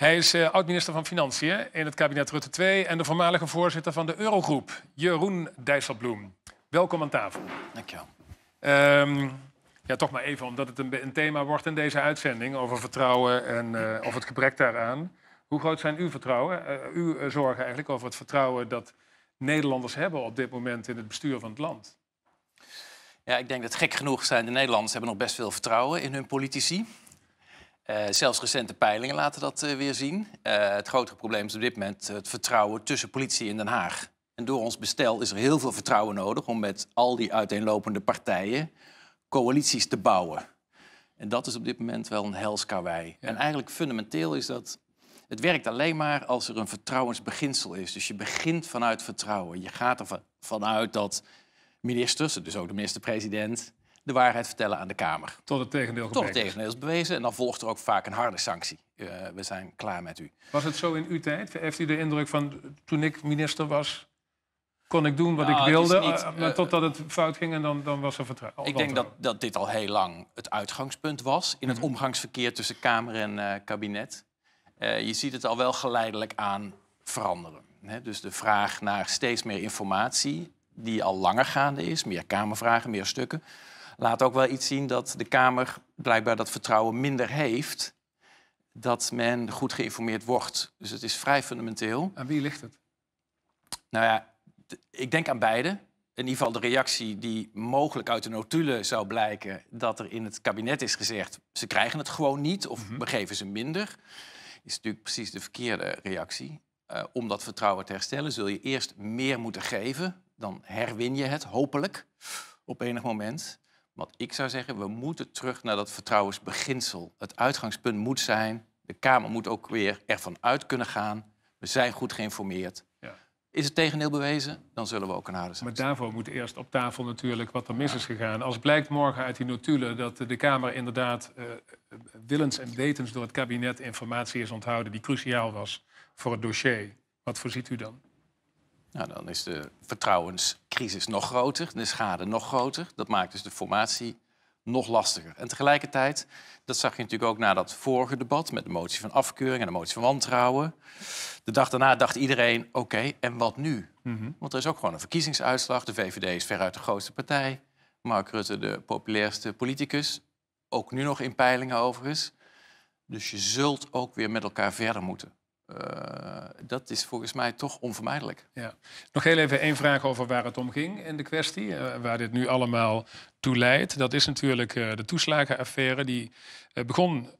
Hij is eh, oud-minister van Financiën in het kabinet Rutte 2 en de voormalige voorzitter van de Eurogroep, Jeroen Dijsselbloem. Welkom aan tafel. Dankjewel. Um, ja, toch maar even, omdat het een, een, thema wordt in deze uitzending over vertrouwen en eh, of het gebrek daaraan. Hoe groot zijn uw vertrouwen, uh, uw zorgen eigenlijk over het vertrouwen dat Nederlanders hebben op dit moment in het bestuur van het land? Ja, ik denk dat gek genoeg zijn de Nederlanders hebben nog best veel vertrouwen in hun politici. Eh, zelfs recente peilingen laten dat eh, weer zien. Eh, het grotere probleem is op dit moment het vertrouwen tussen politie in Den Haag. En door ons bestel is er heel veel vertrouwen nodig om met al die uiteenlopende partijen coalities te bouwen. En dat is op dit moment wel een helskawei. En eigenlijk fundamenteel is dat het werkt alleen maar als er een vertrouwensbeginsel is. Dus je begint vanuit vertrouwen. Je gaat ervan uit dat ministers, dus ook de minister-president, de waarheid vertellen aan de Kamer. Tot het tegendeel Tot het tegendeel is bewezen. En dan volgt er ook vaak een harde sanctie. Eh, we zijn klaar met u. Was het zo in uw tijd? Heeft u de indruk van toen ik minister was, kon ik doen wat ik nou, wilde. Niet, eh, maar eh, totdat het fout ging en dan, dan was er vertrouwen. Ik denk dat, dat dit al heel lang het uitgangspunt was in het mhm. omgangsverkeer tussen Kamer en kabinet. je ziet het al wel geleidelijk aan veranderen. Hè? Dus de vraag naar steeds meer informatie, die al langer gaande is, meer Kamervragen, meer stukken laat ook wel iets zien dat de Kamer blijkbaar dat vertrouwen minder heeft dat men goed geïnformeerd wordt. Dus het is vrij fundamenteel. Aan wie ligt het? Nou ja, ik denk aan beide. In ieder geval de reactie die mogelijk uit de notulen zou blijken... dat er in het kabinet is gezegd, ze krijgen het gewoon niet of mhm. we geven ze minder... is natuurlijk precies de verkeerde reactie. Eh, om dat vertrouwen te herstellen zul je eerst meer moeten geven. Dan herwin je het, hopelijk, op enig moment. Wat ik zou zeggen, we moeten terug naar dat vertrouwensbeginsel. Het uitgangspunt moet zijn, de Kamer moet ook weer ervan uit kunnen gaan. We zijn goed geïnformeerd. Ja. Is het tegendeel bewezen, dan zullen we ook een harde zijn. Maar daarvoor moet eerst op tafel natuurlijk wat er mis is gegaan. Als blijkt morgen uit die notulen dat de Kamer inderdaad eh, willens en wetens door het kabinet informatie is onthouden die cruciaal was voor het dossier, wat voorziet u dan? Nou, dan is de vertrouwens crisis nog groter, de schade nog groter. Dat maakt dus de formatie nog lastiger. En tegelijkertijd, dat zag je natuurlijk ook na dat vorige debat met de motie van afkeuring en de motie van wantrouwen. De dag daarna dacht iedereen: oké, en wat nu? Mhm. Want er is ook gewoon een verkiezingsuitslag. De VVD is veruit de grootste partij. Mark Rutte, de populairste politicus. Ook nu nog in peilingen overigens. Dus je zult ook weer met elkaar verder moeten. Eh, dat is volgens mij toch onvermijdelijk. Ja. Nog heel even één vraag over waar het om ging in de kwestie, eh, waar dit nu allemaal toe leidt. Dat is natuurlijk eh, de toeslagenaffaire die begon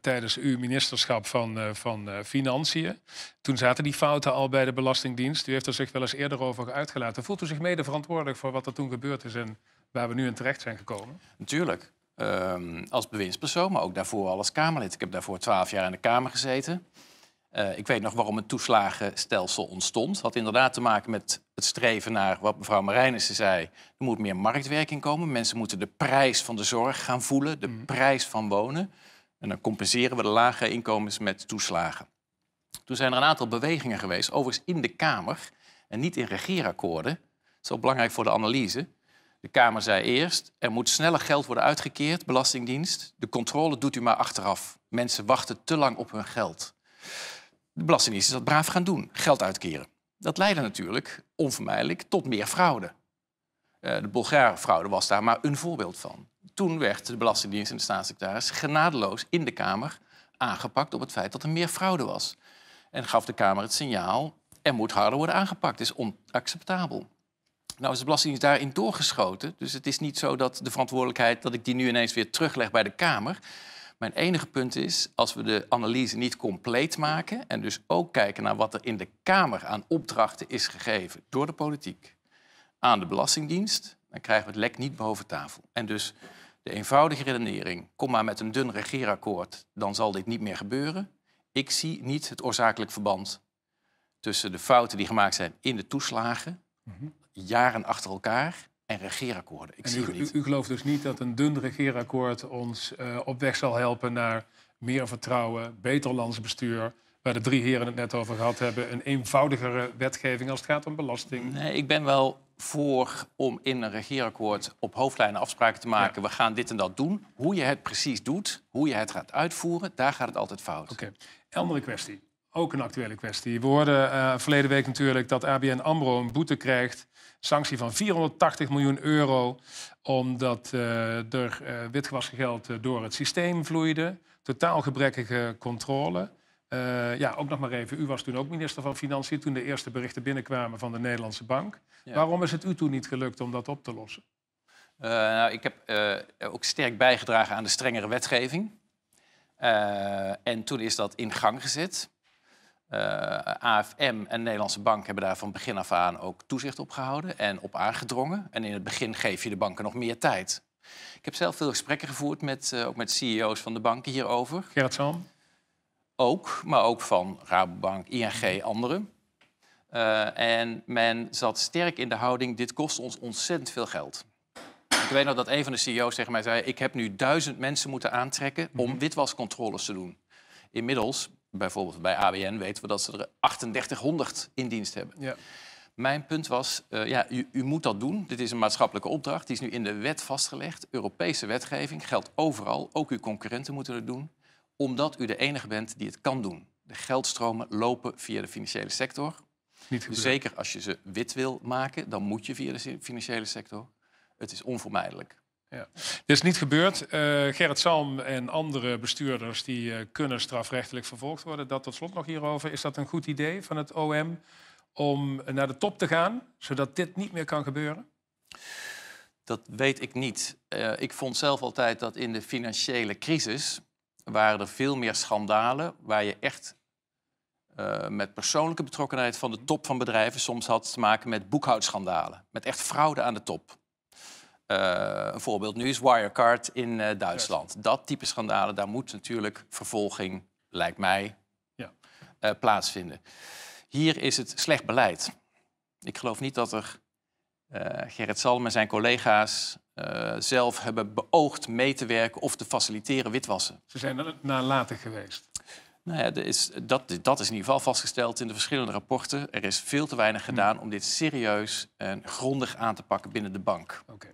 tijdens uw ministerschap van, van Financiën. Toen zaten die fouten al bij de Belastingdienst. U heeft er zich wel eens eerder over uitgelaten. Voelt u zich mede verantwoordelijk voor wat er toen gebeurd is en waar we nu in terecht zijn gekomen? Natuurlijk. Ehm, als bewindspersoon, maar ook daarvoor al als Kamerlid. Ik heb daarvoor twaalf jaar in de Kamer gezeten. Eh, ik weet nog waarom het toeslagenstelsel ontstond. Had inderdaad te maken met het streven naar wat mevrouw Marijnissen zei. Er moet meer marktwerking komen. Mensen moeten de prijs van de zorg gaan voelen, de mhm. prijs van wonen. En dan compenseren we de lage inkomens met toeslagen. Toen zijn er een aantal bewegingen geweest, overigens in de Kamer en niet in regeerakkoorden. Dat is wel belangrijk voor de analyse. De Kamer zei eerst, er moet sneller geld worden uitgekeerd, Belastingdienst. De controle doet u maar achteraf. Mensen wachten te lang op hun geld. De Belastingdienst is dat braaf gaan doen, geld uitkeren. Dat leidde natuurlijk onvermijdelijk tot meer fraude. Eh, de Bulgaar fraude was daar maar een voorbeeld van. Toen werd de Belastingdienst en de staatssecretaris genadeloos in de Kamer aangepakt op het feit dat er meer fraude was. En gaf de Kamer het signaal, er moet harder worden aangepakt, Dat is onacceptabel. Nou is de Belastingdienst daarin doorgeschoten, dus het is niet zo dat de verantwoordelijkheid, dat ik die nu ineens weer terugleg bij de Kamer. Mijn enige punt is, als we de analyse niet compleet maken en dus ook kijken naar wat er in de Kamer aan opdrachten is gegeven door de politiek aan de Belastingdienst, dan krijgen we het lek niet boven tafel. En dus de eenvoudige redenering, kom maar met een dun regeerakkoord, dan zal dit niet meer gebeuren. Ik zie niet het oorzakelijk verband tussen de fouten die gemaakt zijn in de toeslagen, mhm. jaren achter elkaar, en regeerakkoorden. Ik zie u, niet. U, u, gelooft dus niet dat een dun regeerakkoord ons eh, op weg zal helpen naar meer vertrouwen, beter landsbestuur waar de drie heren het net over gehad hebben, een eenvoudigere wetgeving als het gaat om belasting? Nee, ik ben wel voor om in een regeerakkoord op hoofdlijnen afspraken te maken. We gaan dit en dat doen. Hoe je het precies doet, hoe je het gaat uitvoeren, daar gaat het altijd fout. Oké, andere kwestie ook een actuele kwestie. We hoorden uh, verleden week natuurlijk dat ABN AMRO een boete krijgt. Sanctie van 480 miljoen euro. Omdat uh, er uh, geld door het systeem vloeide. Totaal gebrekkige controle. ja, ook nog maar even. U was toen ook minister van Financiën. Toen de eerste berichten binnenkwamen van de Nederlandse Bank. Waarom is het u toen niet gelukt om dat op te lossen? nou, ik heb ook sterk bijgedragen aan de strengere wetgeving. en toen is dat in gang gezet. Eh, AFM en Nederlandse Bank hebben daar van begin af aan ook toezicht op gehouden en op aangedrongen. En in het begin geef je de banken nog meer tijd. Ik heb zelf veel gesprekken gevoerd met, eh, ook met CEO's van de banken hierover. Gerrit Zalm? Ook, maar ook van Rabobank, ING, anderen. Eh, en men zat sterk in de houding, dit kost ons ontzettend veel geld. Ik weet nog dat een van de CEO's tegen mij zei... ik heb nu duizend mensen moeten aantrekken om mhm. witwascontroles te doen. Inmiddels bijvoorbeeld bij ABN weten we dat ze er 3800 in dienst hebben. Ja. Mijn punt was, eh, ja, u, u, moet dat doen. Dit is een maatschappelijke opdracht. Die is nu in de wet vastgelegd. Europese wetgeving geldt overal. Ook uw concurrenten moeten het doen. Omdat u de enige bent die het kan doen. De geldstromen lopen via de financiële sector. Niet dus zeker als je ze wit wil maken, dan moet je via de financiële sector. Het is onvermijdelijk. Ja. Dit is niet gebeurd. Uh, Gerrit Salm en andere bestuurders die eh, kunnen strafrechtelijk vervolgd worden. Dat tot slot nog hierover. Is dat een goed idee van het OM om naar de top te gaan, zodat dit niet meer kan gebeuren? Dat weet ik niet. Eh, ik vond zelf altijd dat in de financiële crisis waren er veel meer schandalen waar je echt met persoonlijke betrokkenheid van de top van bedrijven. Soms had te maken met boekhoudschandalen. Met echt fraude aan de top. Eh, een voorbeeld nu is Wirecard in eh, Duitsland. Dat type schandalen, daar moet natuurlijk vervolging, lijkt mij, ja. uh, plaatsvinden. Hier is het slecht beleid. Ik geloof niet dat er Gerrit Salm en zijn collega's zelf hebben beoogd mee te werken of te faciliteren witwassen. Ze zijn nalatig geweest. Nou ja, is, dat, dat is in ieder geval vastgesteld in de verschillende rapporten. Er is veel te weinig hmm. gedaan om dit serieus en grondig aan te pakken binnen de bank. Oké.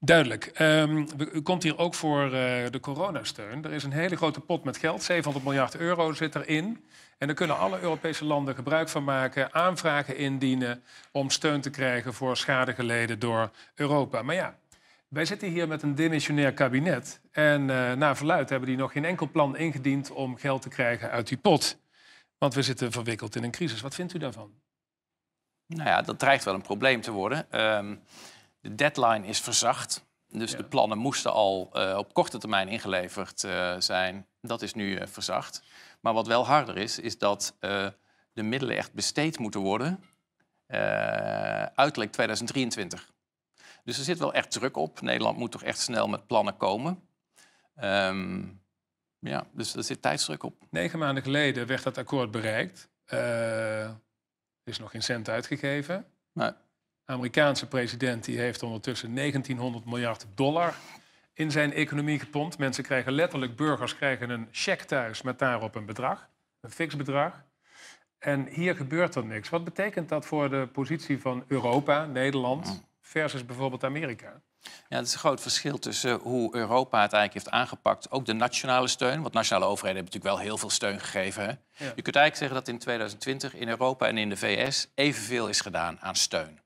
Duidelijk. Ehm, u komt hier ook voor eh, de coronasteun. Er is een hele grote pot met geld. 700 miljard euro zit erin. En daar kunnen alle Europese landen gebruik van maken, aanvragen indienen om steun te krijgen voor schade geleden door Europa. Maar ja, wij zitten hier met een demissionair kabinet. En uh, naar verluid hebben die nog geen enkel plan ingediend om geld te krijgen uit die pot. Want we zitten verwikkeld in een crisis. Wat vindt u daarvan? Nou ja, dat dreigt wel een probleem te worden. Ehm, de deadline is verzacht. Dus de plannen moesten al eh, op korte termijn ingeleverd eh, zijn. Dat is nu verzacht. Maar wat wel harder is, is dat de middelen echt besteed moeten worden. uiterlijk 2023. Dus er zit wel echt druk op. Nederland moet toch echt snel met plannen komen. Ehm, ja, dus er zit tijdsdruk op. Negen maanden geleden werd dat akkoord bereikt. Eh, er is nog geen cent uitgegeven. De Amerikaanse president die heeft ondertussen 1900 miljard dollar in zijn economie gepompt. Mensen krijgen letterlijk, burgers krijgen een cheque thuis met daarop een bedrag. Een fix bedrag. En hier gebeurt er niks. Wat betekent dat voor de positie van Europa, Nederland? Mm versus bijvoorbeeld Amerika? Ja, dat is een groot verschil tussen hoe Europa het eigenlijk heeft aangepakt. Ook de nationale steun, want nationale overheden hebben natuurlijk wel heel veel steun gegeven. Hè? Je kunt eigenlijk zeggen dat in 2020 in Europa en in de VS evenveel is gedaan aan steun.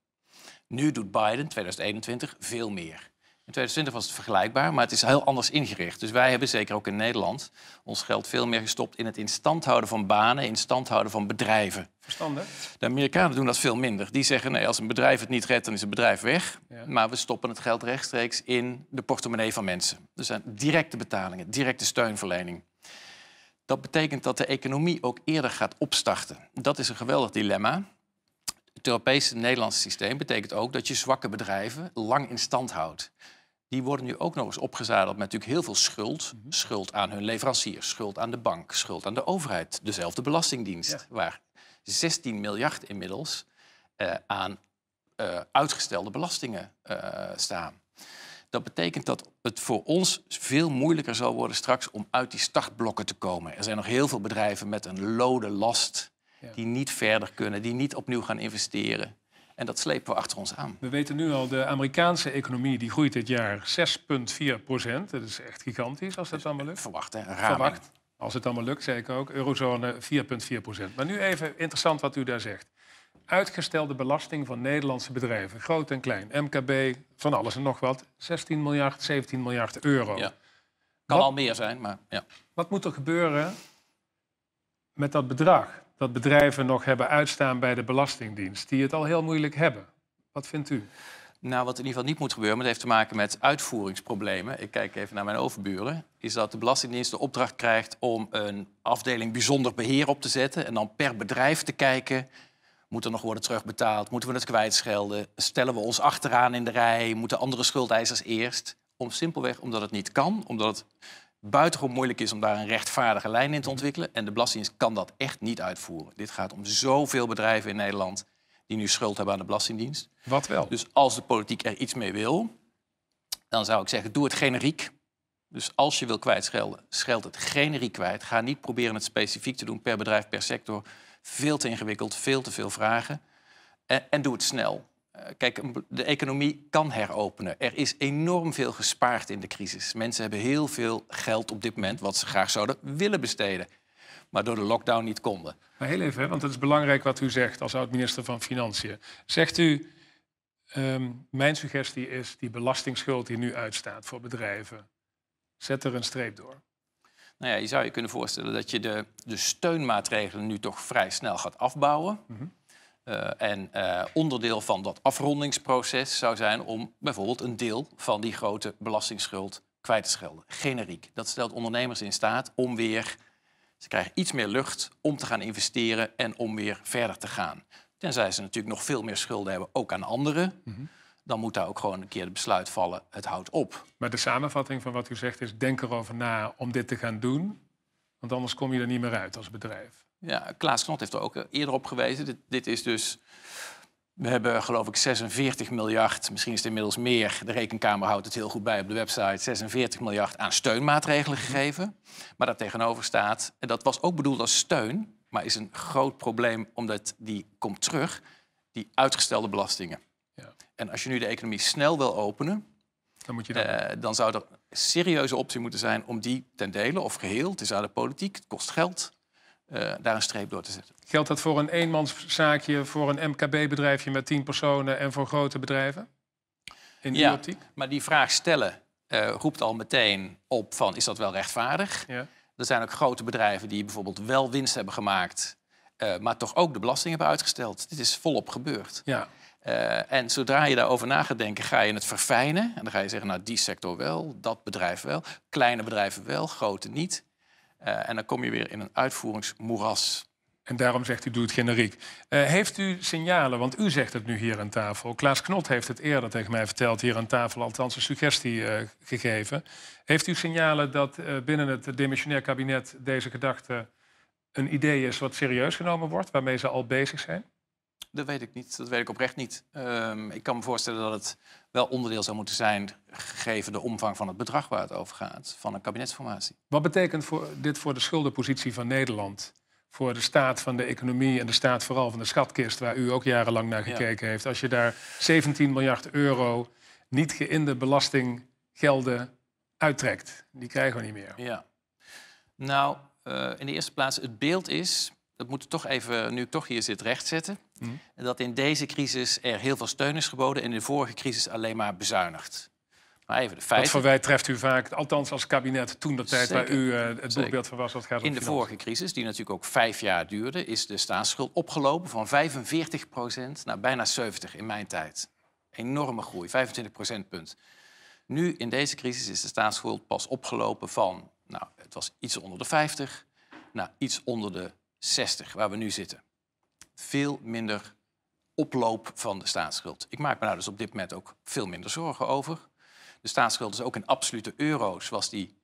Nu doet Biden 2021 veel meer. In 2020 was het vergelijkbaar, maar het is heel anders ingericht. Dus wij hebben zeker ook in Nederland ons geld veel meer gestopt in het stand houden van banen, in stand houden van bedrijven. Verstandig. De Amerikanen doen dat veel minder. Die zeggen: nee, als een bedrijf het niet redt, dan is het bedrijf weg. Maar we stoppen het geld rechtstreeks in de portemonnee van mensen. Dus zijn directe betalingen, directe steunverlening. Dat betekent dat de economie ook eerder gaat opstarten. Dat is een geweldig dilemma. Het Europese Nederlandse systeem betekent ook dat je zwakke bedrijven lang in stand houdt die worden nu ook nog eens opgezadeld met natuurlijk heel veel schuld. Mhm. Schuld aan hun leveranciers, schuld aan de bank, schuld aan de overheid. Dezelfde Belastingdienst, waar 16 miljard inmiddels eh, aan eh, uitgestelde belastingen eh, staan. Dat betekent dat het voor ons veel moeilijker zal worden straks om uit die startblokken te komen. Er zijn nog heel veel bedrijven met een lode last die niet verder kunnen, die niet opnieuw gaan investeren. En dat slepen we achter ons aan. We weten nu al, de Amerikaanse economie die groeit dit jaar 6,4 procent. Dat is echt gigantisch als dat dus, allemaal lukt. Verwacht, hè? Verwacht. Als het allemaal lukt, zeker ook. Eurozone 4,4 procent. Maar nu even interessant wat u daar zegt. Uitgestelde belasting van Nederlandse bedrijven, groot en klein. MKB, van alles en nog wat. 16 miljard, 17 miljard euro. Ja. Kan al meer zijn, maar ja. Wat moet er gebeuren met dat bedrag? dat bedrijven nog hebben uitstaan bij de Belastingdienst, die het al heel moeilijk hebben. Wat vindt u? Nou, wat in ieder geval niet moet gebeuren, maar dat heeft te maken met uitvoeringsproblemen. Ik kijk even naar mijn overburen. Is dat de Belastingdienst de opdracht krijgt om een afdeling bijzonder beheer op te zetten. En dan per bedrijf te kijken: moet er nog worden terugbetaald? Moeten we het kwijtschelden? Stellen we ons achteraan in de rij? Moeten andere schuldeisers eerst? Om simpelweg omdat het niet kan, omdat het buitengewoon moeilijk is om daar een rechtvaardige lijn in te ontwikkelen. En de Belastingdienst kan dat echt niet uitvoeren. Dit gaat om zoveel bedrijven in Nederland die nu schuld hebben aan de Belastingdienst. Wat wel? Dus als de politiek er iets mee wil, dan zou ik zeggen, doe het generiek. Dus als je wil kwijtschelden, scheld het generiek kwijt. Ga niet proberen het specifiek te doen per bedrijf, per sector. Veel te ingewikkeld, veel te veel vragen. En, en doe het snel. Eh, kijk, de economie kan heropenen. Er is enorm veel gespaard in de crisis. Mensen hebben heel veel geld op dit moment wat ze graag zouden willen besteden. Maar door de lockdown niet konden. Maar heel even, want het is belangrijk wat u zegt als oud-minister van Financiën. Zegt u, ehm, mijn suggestie is die belastingsschuld die nu uitstaat voor bedrijven, zet er een streep door. Nou ja, je zou je kunnen voorstellen dat je de, de steunmaatregelen nu toch vrij snel gaat afbouwen. Mhm. Eh, en eh, onderdeel van dat afrondingsproces zou zijn om bijvoorbeeld een deel van die grote belastingsschuld kwijt te schelden. Generiek. Dat stelt ondernemers in staat om weer, ze krijgen iets meer lucht om te gaan investeren en om weer verder te gaan. Tenzij ze natuurlijk nog veel meer schulden hebben, ook aan anderen. Mhm. Dan moet daar ook gewoon een keer het besluit vallen, het houdt op. Maar de samenvatting van wat u zegt is, denk erover na om dit te gaan doen. Want anders kom je er niet meer uit als bedrijf. Ja, Klaas Knot heeft er ook eh, eerder op gewezen. Dit, dit is dus... We hebben geloof ik 46 miljard, misschien is het inmiddels meer. De rekenkamer houdt het heel goed bij op de website. 46 miljard aan steunmaatregelen mhm. gegeven. Maar daar tegenover staat, en dat was ook bedoeld als steun, maar is een groot probleem omdat die komt terug, die uitgestelde belastingen. Ja. En als je nu de economie snel wil openen, dan, moet je dan... Eh, dan zou er serieuze optie moeten zijn om die ten dele of geheel, het is aan de politiek, het kost geld, eh, daar een streep door te zetten. Geldt dat voor een eenmanszaakje, voor een MKB-bedrijfje met tien personen en voor grote bedrijven? In ja, optiek? maar die vraag stellen eh, roept al meteen op van is dat wel rechtvaardig? Ja. Er zijn ook grote bedrijven die bijvoorbeeld wel winst hebben gemaakt, eh, maar toch ook de belasting hebben uitgesteld. Dit is volop gebeurd. Ja. en zodra je daarover na gaat denken, ga je het verfijnen. En dan ga je zeggen, nou die sector wel, dat bedrijf wel, kleine bedrijven wel, grote niet. Eh, en dan kom je weer in een uitvoeringsmoeras. En daarom zegt u, doe het generiek. Eh, heeft u signalen, want u zegt het nu hier aan tafel. Klaas Knot heeft het eerder tegen mij verteld, hier aan tafel althans een suggestie eh, gegeven. Heeft u signalen dat binnen het demissionair kabinet deze gedachte een idee is wat serieus genomen wordt, waarmee ze al bezig zijn? Dat weet ik niet. Dat weet ik oprecht niet. Ehm, ik kan me voorstellen dat het wel onderdeel zou moeten zijn, gegeven de omvang van het bedrag waar het over gaat, van een kabinetsformatie. Wat betekent voor, dit voor de schuldenpositie van Nederland? Voor de staat van de economie en de staat vooral van de schatkist, waar u ook jarenlang naar gekeken heeft. Als je daar 17 miljard euro niet geïnde belastinggelden uittrekt, die krijgen we niet meer. Ja. Nou, eh, in de eerste plaats, het beeld is dat moeten we toch even, nu ik toch hier zit, rechtzetten. Mm. Dat in deze crisis er heel veel steun is geboden en in de vorige crisis alleen maar bezuinigd. Maar even de feiten. voor wij treft u vaak, althans als kabinet toen de tijd waar u eh, het voorbeeld van was. wat gaat in de vorige crisis, die natuurlijk ook vijf jaar duurde, is de staatsschuld opgelopen van 45 naar bijna 70 in mijn tijd. Enorme groei, 25 punt. Nu in deze crisis is de staatsschuld pas opgelopen van, nou, het was iets onder de 50, naar nou, iets onder de 60, waar we nu zitten. Veel minder oploop van de staatsschuld. Ik maak me daar nou dus op dit moment ook veel minder zorgen over. De staatsschuld is ook in absolute euro's, was die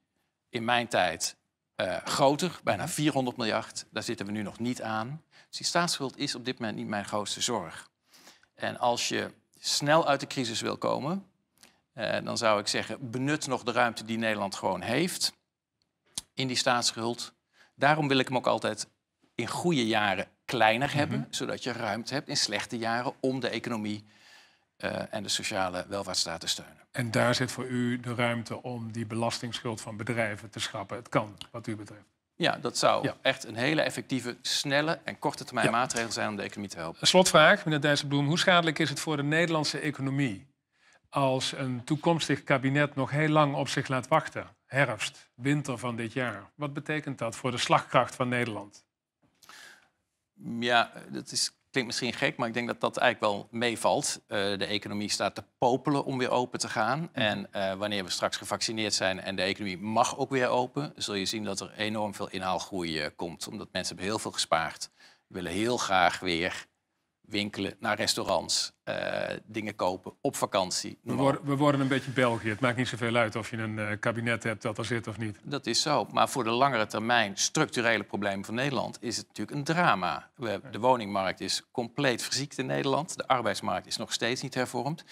in mijn tijd eh, groter, bijna 400 miljard. Daar zitten we nu nog niet aan. Dus die staatsschuld is op dit moment niet mijn grootste zorg. En als je snel uit de crisis wil komen, eh, dan zou ik zeggen, benut nog de ruimte die Nederland gewoon heeft in die staatsschuld. Daarom wil ik hem ook altijd in goede jaren kleiner mhm. hebben, zodat je ruimte hebt in slechte jaren om de economie eh, en de sociale welvaartsstaat te steunen. En daar zit voor u de ruimte om die belastingsschuld van bedrijven te schrappen. Het kan, wat u betreft. Ja, dat zou echt een hele effectieve, snelle en korte termijn maatregel zijn om de economie te helpen. slotvraag, meneer Dijsselbloem. Hoe schadelijk is het voor de Nederlandse economie als een toekomstig kabinet nog heel lang op zich laat wachten? Herfst, winter van dit jaar. Wat betekent dat voor de slagkracht van Nederland? Mm, ja, eh, dat is, klinkt misschien gek, maar ik denk dat dat eigenlijk wel meevalt. Eh, de economie staat te popelen om weer open te gaan. Mm. En eh, wanneer we straks gevaccineerd zijn en de economie mag ook weer open, zul je zien dat er enorm veel inhaalgroei komt. Omdat mensen hebben heel veel gespaard. willen heel graag weer winkelen, naar restaurants, eh, dingen kopen, op vakantie. We worden, we worden, een beetje België. Het maakt niet zoveel uit of je een eh, kabinet hebt dat er zit of niet. Dat is zo. Maar voor de langere termijn structurele problemen van Nederland is het natuurlijk een drama. de woningmarkt is compleet verziekt in Nederland. De arbeidsmarkt is nog steeds niet hervormd.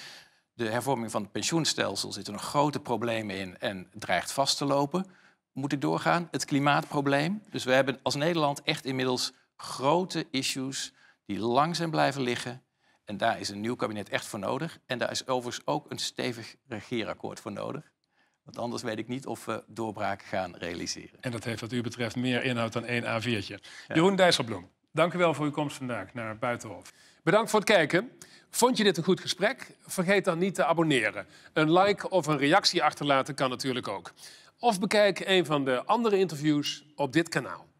De hervorming van het pensioenstelsel zit er nog grote problemen in en dreigt vast te lopen. Moet ik doorgaan? Het klimaatprobleem. Dus we hebben als Nederland echt inmiddels grote issues die lang zijn blijven liggen. En daar is een nieuw kabinet echt voor nodig. En daar is overigens ook een stevig regeerakkoord voor nodig. Want anders weet ik niet of we doorbraken gaan realiseren. En dat heeft wat u betreft meer inhoud dan één A4'tje. Ja. Jeroen Dijsselbloem, dank u wel voor uw komst vandaag naar Buitenhof. Bedankt voor het kijken. Vond je dit een goed gesprek? Vergeet dan niet te abonneren. Een like of een reactie achterlaten kan natuurlijk ook. Of bekijk een van de andere interviews op dit kanaal.